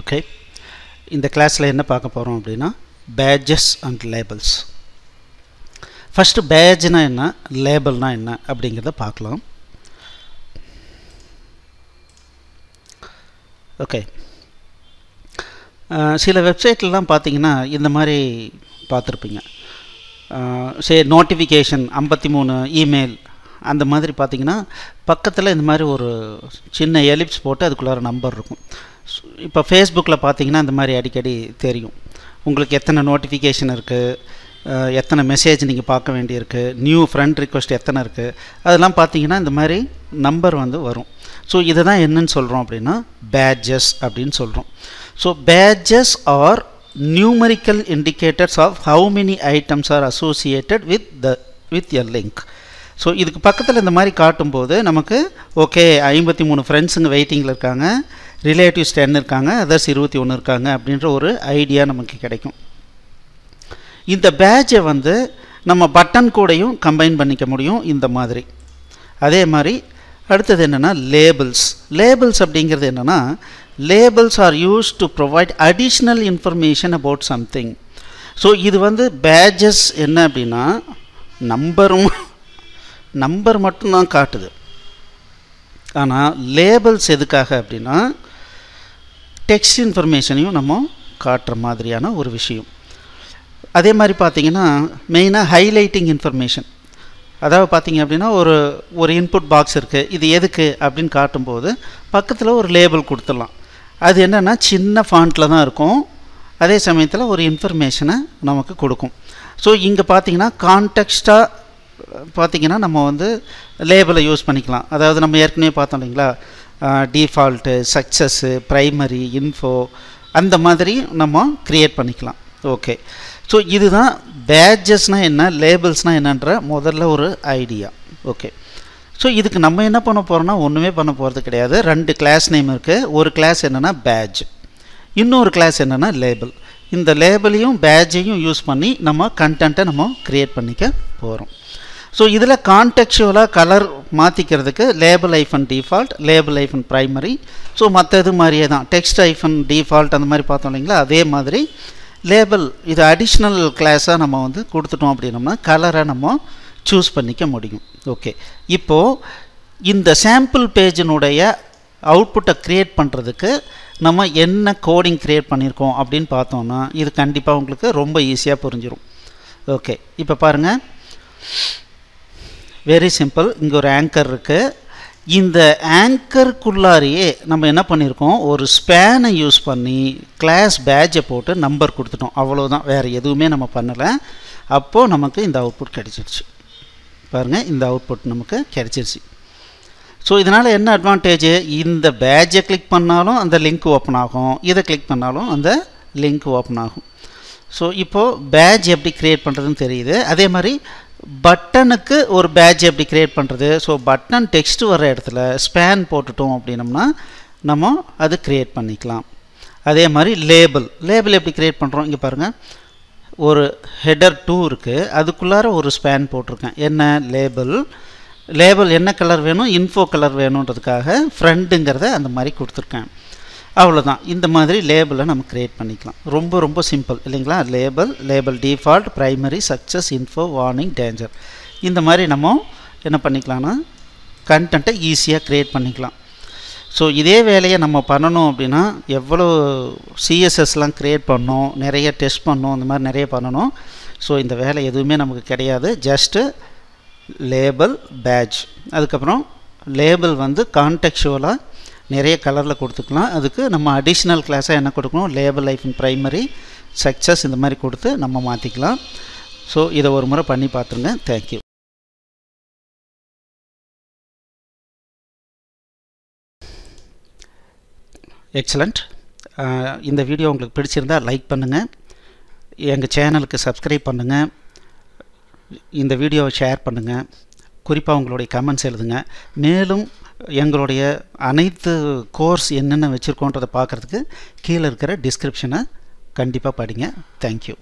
okay இந்த கிளாஸில் என்ன பார்க்க போகிறோம் அப்படின்னா பேஜஸ் அண்ட் லேபிள்ஸ் ஃபஸ்ட்டு பேஜ்னால் என்ன லேபிள்னால் என்ன அப்படிங்கிறத பார்க்கலாம் ஓகே சில வெப்சைட்லலாம் பார்த்தீங்கன்னா இந்த மாதிரி பார்த்துருப்பீங்க சே நோட்டிஃபிகேஷன் ஐம்பத்தி மூணு இமெயில் அந்த மாதிரி பார்த்தீங்கன்னா பக்கத்தில் இந்த மாதிரி ஒரு சின்ன எலிப்ஸ் போட்டு அதுக்குள்ளார நம்பர் இருக்கும் இப்போ ஃபேஸ்புக்கில் பார்த்தீங்கன்னா இந்த மாதிரி அடிக்கடி தெரியும் உங்களுக்கு எத்தனை நோட்டிஃபிகேஷன் இருக்குது எத்தனை மெசேஜ் நீங்கள் பார்க்க வேண்டியிருக்கு நியூ ஃப்ரெண்ட் ரிக்வெஸ்ட் எத்தனை இருக்குது அதெல்லாம் பார்த்தீங்கன்னா இந்த மாதிரி நம்பர் வந்து வரும் ஸோ இதை தான் என்னன்னு சொல்கிறோம் அப்படின்னா பேட்ஜஸ் அப்படின்னு சொல்கிறோம் so badges are numerical indicators of how many items are associated with the with a link so இதுக்கு பக்கத்தில் இந்த மாதிரி காட்டும்போது நமக்கு ஓகே ஐம்பத்தி மூணு ஃப்ரெண்ட்ஸுங்க வெயிட்டிங்கில் இருக்காங்க ரிலேட்டிவ்ஸ் டென் இருக்காங்க அதர்ஸ் இருபத்தி ஒன்று இருக்காங்க அப்படின்ற ஒரு ஐடியா நமக்கு கிடைக்கும் இந்த பேஜை வந்து நம்ம பட்டன் கூடையும் கம்பைன் பண்ணிக்க முடியும் இந்த மாதிரி அதே மாதிரி அடுத்தது என்னென்னா லேபிள்ஸ் லேபிள்ஸ் அப்படிங்கிறது என்னென்னா labels are use to provide additional information about something so இது வந்து பேஜஸ் என்ன அப்படின்னா நம்பரும் நம்பர் மட்டும்தான் காட்டுது ஆனால் லேபிள்ஸ் எதுக்காக அப்படின்னா டெக்ஸ்ட் இன்ஃபர்மேஷனையும் நம்ம காட்டுற மாதிரியான ஒரு விஷயம் அதே மாதிரி பார்த்தீங்கன்னா மெயினாக ஹைலைட்டிங் இன்ஃபர்மேஷன் அதாவது பார்த்தீங்க அப்படின்னா ஒரு ஒரு இன்புட் பாக்ஸ் இருக்குது இது எதுக்கு அப்படின்னு காட்டும்போது பக்கத்தில் ஒரு லேபிள் கொடுத்துடலாம் அது என்னென்னா சின்ன ஃபாண்ட்டில் தான் இருக்கும் அதே சமயத்தில் ஒரு இன்ஃபர்மேஷனை நமக்கு கொடுக்கும் ஸோ இங்கே பார்த்திங்கன்னா கான்டெக்ஸ்டாக பார்த்திங்கன்னா நம்ம வந்து லேபிளை யூஸ் பண்ணிக்கலாம் அதாவது நம்ம ஏற்கனவே பார்த்தோம் இல்லைங்களா டீஃபால்ட்டு சக்ஸஸ்ஸு ப்ரைமரி இன்ஃபோ அந்த மாதிரி நம்ம க்ரியேட் பண்ணிக்கலாம் ஓகே ஸோ இதுதான் பேஜஸ்னால் என்ன லேபிள்ஸ்னால் என்னன்ற முதல்ல ஒரு ஐடியா ஓகே ஸோ இதுக்கு நம்ம என்ன பண்ண போகிறோம்னா ஒன்றுமே பண்ண போகிறது கிடையாது ரெண்டு கிளாஸ் நேம் இருக்குது ஒரு கிளாஸ் என்னென்னா பேட்ஜ் இன்னொரு கிளாஸ் என்னென்னா லேபிள் இந்த லேபிளையும் பேட்ஜையும் யூஸ் பண்ணி நம்ம கண்டென்ட்டை நம்ம க்ரியேட் பண்ணிக்க போகிறோம் ஸோ இதில் கான்டெக்சுவலாக கலர் மாற்றிக்கிறதுக்கு label hyphen default label hyphen primary so மற்ற இது மாதிரியே தான் டெக்ஸ்ட் ஐஃபன் டிஃபால்ட் அந்த மாதிரி பார்த்தோம் இல்லைங்களா அதே மாதிரி லேபிள் இது அடிஷ்னல் கிளாஸாக நம்ம வந்து கொடுத்துட்டோம் அப்படின்னோம்னா கலரை நம்ம சூஸ் பண்ணிக்க முடியும் ஓகே இப்போது இந்த சாம்பிள் பேஜினுடைய அவுட்புட்டை க்ரியேட் பண்ணுறதுக்கு நம்ம என்ன கோடிங் க்ரியேட் பண்ணியிருக்கோம் அப்படின்னு பார்த்தோன்னா இது கண்டிப்பாக உங்களுக்கு ரொம்ப ஈஸியாக புரிஞ்சிடும் ஓகே இப்போ பாருங்கள் வெரி சிம்பிள் இங்கே ஒரு ஆங்கர் இருக்குது இந்த ஆங்கருக்குள்ளாரியே நம்ம என்ன பண்ணியிருக்கோம் ஒரு ஸ்பேனை யூஸ் பண்ணி கிளாஸ் பேட்சை போட்டு நம்பர் கொடுத்துட்டோம் அவ்வளோதான் வேறு எதுவுமே நம்ம பண்ணலை அப்போது நமக்கு இந்த அவுட்புட் கிடச்சிருச்சு பாருங்கள் இந்த அவுட்புட் நமக்கு கிடச்சிருச்சு ஸோ இதனால் என்ன அட்வான்டேஜ் இந்த பேட்ஜை கிளிக் பண்ணாலும் அந்த லிங்க் ஓப்பன் ஆகும் இதை கிளிக் பண்ணாலும் அந்த லிங்க் ஓப்பன் ஆகும் ஸோ இப்போது பேட்ஜ் எப்படி க்ரியேட் பண்ணுறதுன்னு தெரியுது அதே மாதிரி பட்டனுக்கு ஒரு பேட்ச் எப்படி க்ரியேட் பண்ணுறது ஸோ பட்டன் டெக்ஸ்ட் வர்ற இடத்துல ஸ்பேன் போட்டுட்டோம் அப்படின்னம்னா நம்ம அது க்ரியேட் பண்ணிக்கலாம் அதே மாதிரி லேபிள் லேபிள் எப்படி க்ரியேட் பண்ணுறோம் இங்கே பாருங்கள் ஒரு ஹெடர் டூ இருக்குது அதுக்குள்ளார ஒரு ஸ்பேன் போட்டிருக்கேன் என்ன லேபிள் லேபிள் என்ன கலர் வேணும் இன்ஃபோ கலர் வேணுன்றதுக்காக ஃப்ரெண்டுங்கிறத அந்த மாதிரி கொடுத்துருக்கேன் அவ்வளோதான் இந்த மாதிரி லேபிளை நம்ம க்ரியேட் பண்ணிக்கலாம் ரொம்ப ரொம்ப சிம்பிள் இல்லைங்களா label label default primary success info warning danger இந்த மாதிரி நம்ம என்ன பண்ணிக்கலாம்னா கண்டென்ட்டை ஈஸியாக க்ரியேட் பண்ணிக்கலாம் ஸோ இதே வேலையை நம்ம பண்ணணும் அப்படின்னா எவ்வளோ சிஎஸ்எஸ்லாம் க்ரியேட் பண்ணோம் நிறைய டெஸ்ட் பண்ணோம் இந்த மாதிரி நிறைய பண்ணணும் ஸோ இந்த வேலை எதுவுமே நமக்கு கிடையாது ஜஸ்ட்டு லேபிள் பேட்ச் அதுக்கப்புறம் லேபிள் வந்து கான்டெக்சுவலாக நிறைய கலரில் கொடுத்துக்கலாம் அதுக்கு நம்ம அடிஷ்னல் கிளாஸாக என்ன கொடுக்கணும் label hyphen primary success இந்த மாதிரி கொடுத்து நம்ம மாற்றிக்கலாம் ஸோ இதை ஒரு முறை பண்ணி பார்த்துருங்க தேங்க்யூ எக்ஸலண்ட் இந்த வீடியோ உங்களுக்கு பிடிச்சிருந்தால் லைக் பண்ணுங்கள் எங்கள் சேனலுக்கு சப்ஸ்கிரைப் பண்ணுங்கள் இந்த வீடியோவை ஷேர் பண்ணுங்கள் குறிப்பாக உங்களுடைய கமெண்ட்ஸ் எழுதுங்க மேலும் எங்களுடைய அனைத்து கோர்ஸ் என்னென்ன வச்சுருக்கோன்றதை பார்க்குறதுக்கு கீழே இருக்கிற டிஸ்கிரிப்ஷனை கண்டிப்பாக படிங்க தேங்க்யூ